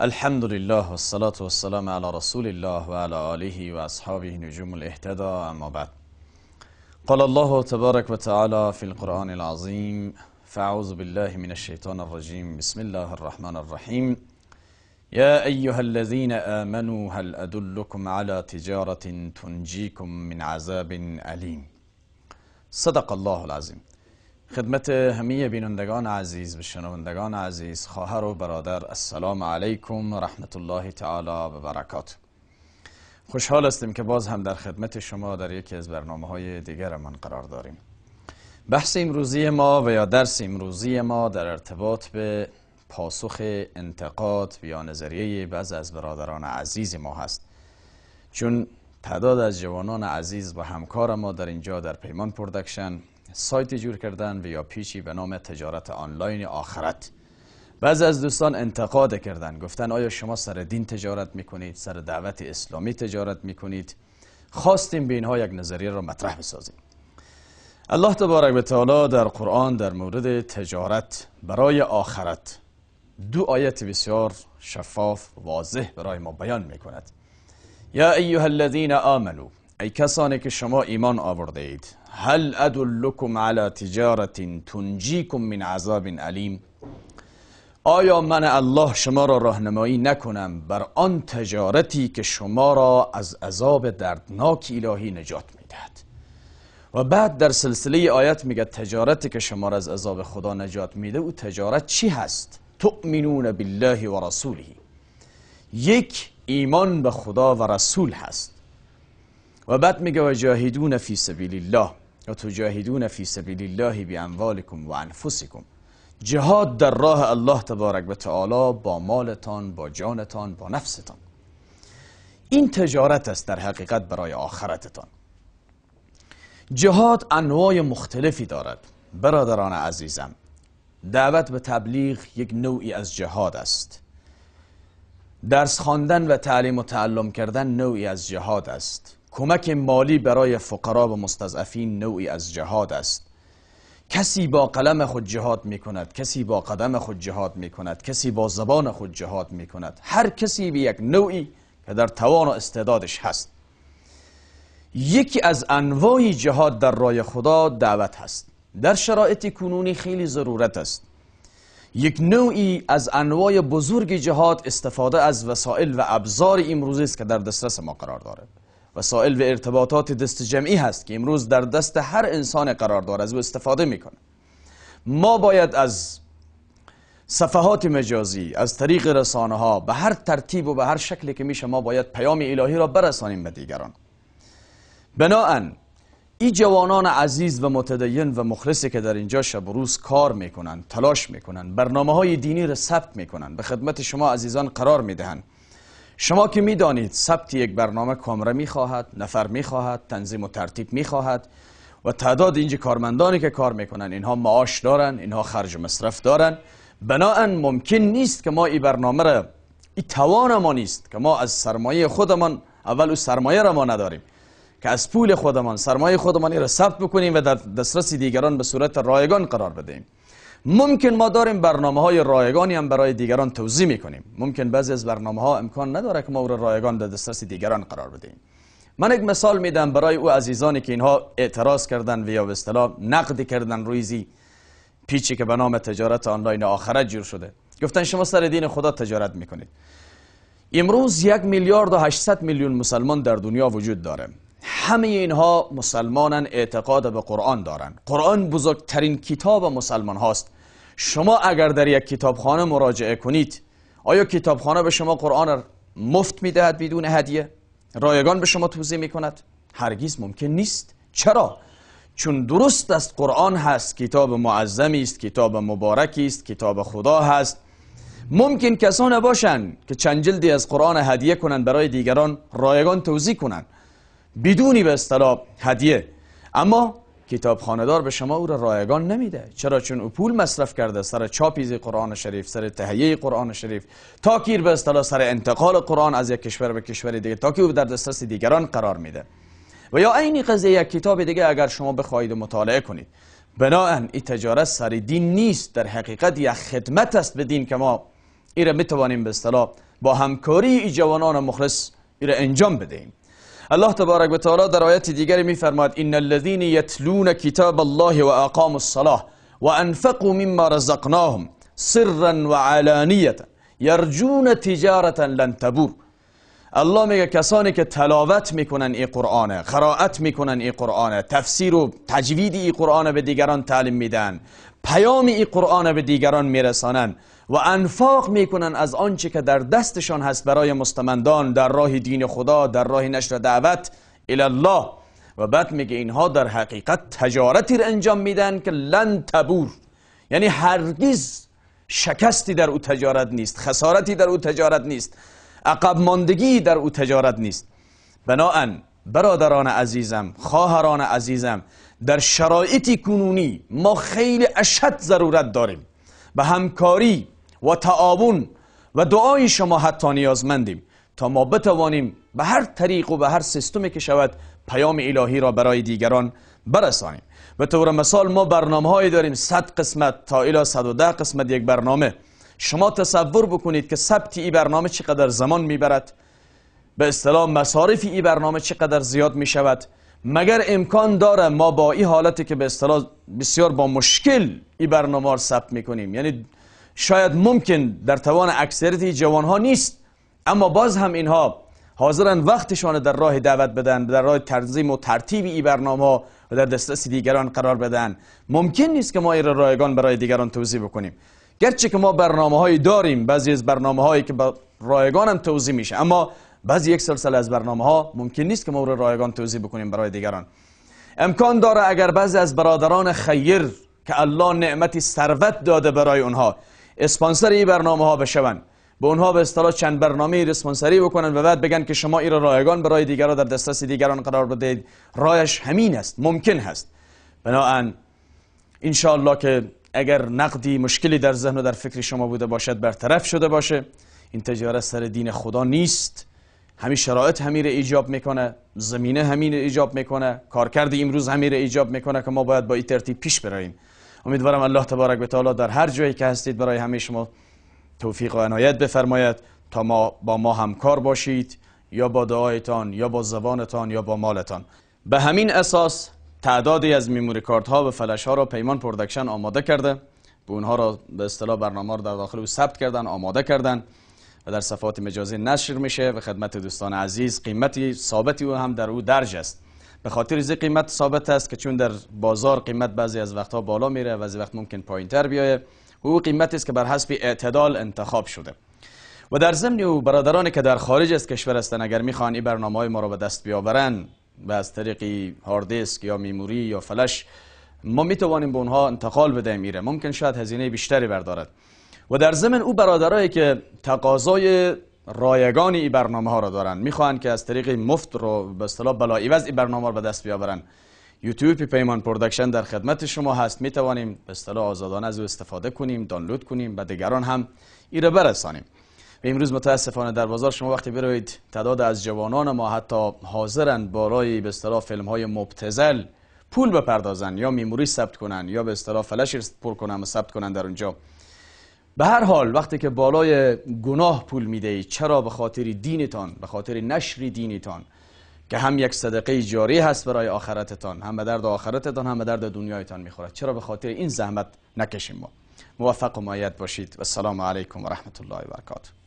الحمد لله والصلاة والسلام على رسول الله وعلى آله وأصحابه نجوم الاهتداء أما بعد قال الله تبارك وتعالى في القرآن العظيم فأعوذ بالله من الشيطان الرجيم بسم الله الرحمن الرحيم يا أيها الذين آمنوا هل أدلكم على تجارة تنجيكم من عذاب أليم صدق الله العظيم خدمت همه بینندگان عزیز و شنوندگان عزیز خواهر و برادر السلام علیکم و رحمت الله تعالی و برکات خوشحال هستیم که باز هم در خدمت شما در یکی از برنامه های دیگر من قرار داریم بحث امروزی ما و یا درس امروزی ما در ارتباط به پاسخ انتقاد یا نظریه بعض از برادران عزیز ما هست چون تعداد از جوانان عزیز و همکار ما در اینجا در پیمان پردکشن سایت جور کردن و یا پیچی به نام تجارت آنلاین آخرت بعض از دوستان انتقاد کردن گفتن آیا شما سر دین تجارت میکنید سر دعوت اسلامی تجارت میکنید خواستیم به اینها یک نظریه را مطرح بسازیم الله تبارک و تعالی در قرآن در مورد تجارت برای آخرت دو آیت بسیار شفاف واضح برای ما بیان میکند یا ایها الذین آمنو ای کسانی که شما ایمان آورده اید هل ادلکم علی تجارت تنجیکم من عذاب علیم آیا من الله شما را راهنمایی نکنم بر آن تجارتی که شما را از عذاب دردناک الهی نجات میدهد و بعد در سلسله آیت میگه تجارتی که شما را از عذاب خدا نجات میده او تجارت چی هست تؤمنون بالله و رسوله یک ایمان به خدا و رسول هست و بعد میگه و جاهدون فی سبیل الله و جاهدون فی سبیل الله بی اموالکم و انفسکم جهاد در راه الله تبارک و تعالی با مالتان با جانتان با نفستان این تجارت است در حقیقت برای آخرتتان جهاد انواع مختلفی دارد برادران عزیزم دعوت به تبلیغ یک نوعی از جهاد است درس خواندن و تعلیم و تعلم کردن نوعی از جهاد است کمک مالی برای فقرا و مستضعفین نوعی از جهاد است کسی با قلم خود جهاد می کند کسی با قدم خود جهاد می کند کسی با زبان خود جهاد می کند هر کسی به یک نوعی که در توان و استعدادش هست یکی از انواع جهاد در رای خدا دعوت هست در شرایط کنونی خیلی ضرورت است یک نوعی از انواع بزرگ جهاد استفاده از وسایل و ابزار امروزی است که در دسترس ما قرار دارد وسایل و ارتباطات دست جمعی هست که امروز در دست هر انسان قرار داره از او استفاده میکنه ما باید از صفحات مجازی از طریق رسانه ها به هر ترتیب و به هر شکلی که میشه ما باید پیام الهی را برسانیم به دیگران بناهن این جوانان عزیز و متدین و مخلصی که در اینجا شب و روز کار میکنن تلاش میکنن برنامه های دینی را ثبت میکنن به خدمت شما عزیزان قرار میدهند شما که میدانید ثبت یک برنامه کامره میخواهد نفر میخواهد تنظیم و ترتیب میخواهد و تعداد اینجا کارمندانی که کار میکنن اینها معاش دارن اینها خرج و مصرف دارن بناا ممکن نیست که ما این برنامه را این توان ما نیست که ما از سرمایه خودمان اول او سرمایه را ما نداریم که از پول خودمان سرمایه خودمان را ثبت بکنیم و در دسترس دیگران به صورت رایگان قرار بدهیم ممکن ما داریم برنامه های رایگانی هم برای دیگران توضیح میکنیم ممکن بعضی از برنامه ها امکان نداره که ما او رایگان در دسترس دیگران قرار بدیم من یک مثال میدم برای او عزیزانی که اینها اعتراض کردن و یا به اصطلاح نقد کردن رویزی پیچی که به نام تجارت آنلاین آخره جور شده گفتن شما سر دین خدا تجارت میکنید امروز یک میلیارد و 800 میلیون مسلمان در دنیا وجود داره همه اینها مسلمانان اعتقاد به قرآن دارن قرآن بزرگترین کتاب مسلمان هاست شما اگر در یک کتابخانه مراجعه کنید آیا کتابخانه به شما قرآن را مفت میدهد بدون هدیه رایگان به شما توضیح میکند هرگز ممکن نیست چرا چون درست است قرآن هست کتاب معظمی است کتاب مبارکی است کتاب خدا هست ممکن کسان باشند که چند جلدی از قرآن هدیه کنند برای دیگران رایگان توضیح کنند بدونی به اصطلاح هدیه اما کتاب خاندار به شما او را رایگان نمیده چرا چون او پول مصرف کرده سر چاپیز قرآن شریف سر تهیه قرآن شریف تا کیر به اصطلاح سر انتقال قرآن از یک کشور به کشور دیگه تا که او در دسترس دیگران قرار میده و یا اینی قضیه یک کتاب دیگه اگر شما بخواهید مطالعه کنید بنا این تجارت سر دین نیست در حقیقت یک خدمت است به دین که ما ایره میتوانیم به اصطلاح با همکاری جوانان مخلص ایره انجام بدهیم الله تبارك وتعالى در آیت دیگری فرماد ان الذين يتلون كتاب الله واقاموا الصلاه وانفقوا مما رزقناهم سرا وعلانيه يرجون تجاره لن تبور الله میگه کسانی که تلاوت میکنن این قرآن قرائت میکنن این قرآن تفسیر و تجوید این قرآن به دیگران تعلیم میدن پیام این قرآن به دیگران میرسانن و انفاق میکنن از آنچه که در دستشان هست برای مستمندان در راه دین خدا در راه نشر دعوت الله و بعد میگه اینها در حقیقت تجارتی را انجام میدن که لن تبور یعنی هرگز شکستی در او تجارت نیست خسارتی در او تجارت نیست عقب ماندگی در او تجارت نیست بنابراین برادران عزیزم خواهران عزیزم در شرایطی کنونی ما خیلی اشد ضرورت داریم به همکاری و تعاون و دعای شما حتی نیازمندیم تا ما بتوانیم به هر طریق و به هر سیستمی که شود پیام الهی را برای دیگران برسانیم به طور مثال ما برنامه داریم 100 قسمت تا الی 110 قسمت یک برنامه شما تصور بکنید که ثبت ای برنامه چقدر زمان میبرد به اصطلاح مصارف ای برنامه چقدر زیاد می مگر امکان داره ما با این حالتی که به اصطلاح بسیار با مشکل این برنامه رو ثبت میکنیم یعنی شاید ممکن در توان اکثریت جوان ها نیست اما باز هم اینها حاضرن وقتشان در راه دعوت بدن در راه تنظیم و ترتیب این برنامه ها و در دسترس دیگران قرار بدن ممکن نیست که ما این رایگان برای دیگران توضیح بکنیم گرچه که ما برنامه های داریم بعضی از برنامه هایی که رایگان هم توضیح میشه اما بعضی یک سلسله از برنامه ها ممکن نیست که ما رو رایگان توضیح بکنیم برای دیگران امکان داره اگر بعضی از برادران خیر که الله نعمتی ثروت داده برای اونها اسپانسر این برنامه ها بشون به اونها به اصطلاح چند برنامه ریسپانسری بکنن و بعد بگن که شما این را رایگان برای دیگران در دسترس دیگران قرار بدید رایش همین است ممکن هست بناهن ان که اگر نقدی مشکلی در ذهن و در فکر شما بوده باشد برطرف شده باشه این تجارت سر دین خدا نیست همین شرایط همین ایجاب میکنه زمینه همین ایجاب میکنه کارکرد امروز همین ایجاب میکنه که ما باید با این ترتیب پیش برویم. امیدوارم الله تبارک و تعالی در هر جایی که هستید برای همه شما توفیق و عنایت بفرماید تا ما با ما همکار باشید یا با دعایتان یا با زبانتان یا با مالتان به همین اساس تعدادی از میموری کارت ها و فلش ها را پیمان پردکشن آماده کرده به اونها را به اصطلاح برنامه را در داخل او ثبت کردن آماده کردن و در صفات مجازی نشر میشه و خدمت دوستان عزیز قیمتی ثابتی او هم در او درج است به خاطر زی قیمت ثابت است که چون در بازار قیمت بعضی از وقتها بالا میره و بعضی وقت ممکن پایین تر بیایه او قیمتی است که بر حسب اعتدال انتخاب شده و در ضمن او برادرانی که در خارج از کشور هستند اگر میخوان این برنامه های ما را به دست بیاورند و از طریق هاردسک یا میموری یا فلش ما توانیم به اونها انتقال بدهیم ایره ممکن شاید هزینه بیشتری بردارد و در ضمن او برادرایی که تقاضای رایگان این برنامه ها را دارند میخوان که از طریق مفت رو به اصطلاح از این برنامه را به دست بیاورند یوتیوب پیمان پروداکشن در خدمت شما هست می توانیم به اصطلاح آزادانه از او استفاده کنیم دانلود کنیم و دیگران هم ایره برسانیم امروز متاسفانه در بازار شما وقتی بروید تعداد از جوانان ما حتی حاضرن برای به اصطلاح فیلم های مبتزل پول بپردازن یا میموری ثبت کنن یا به اصطلاح فلش پر کنن و ثبت کنن در اونجا به هر حال وقتی که بالای گناه پول میدهی چرا به خاطر دینتان به خاطر نشر دینتان که هم یک صدقه جاری هست برای آخرتتان هم به درد آخرتتان هم به درد دنیایتان میخورد چرا به خاطر این زحمت نکشیم ما موفق و معید باشید و السلام علیکم و رحمت الله و برکاته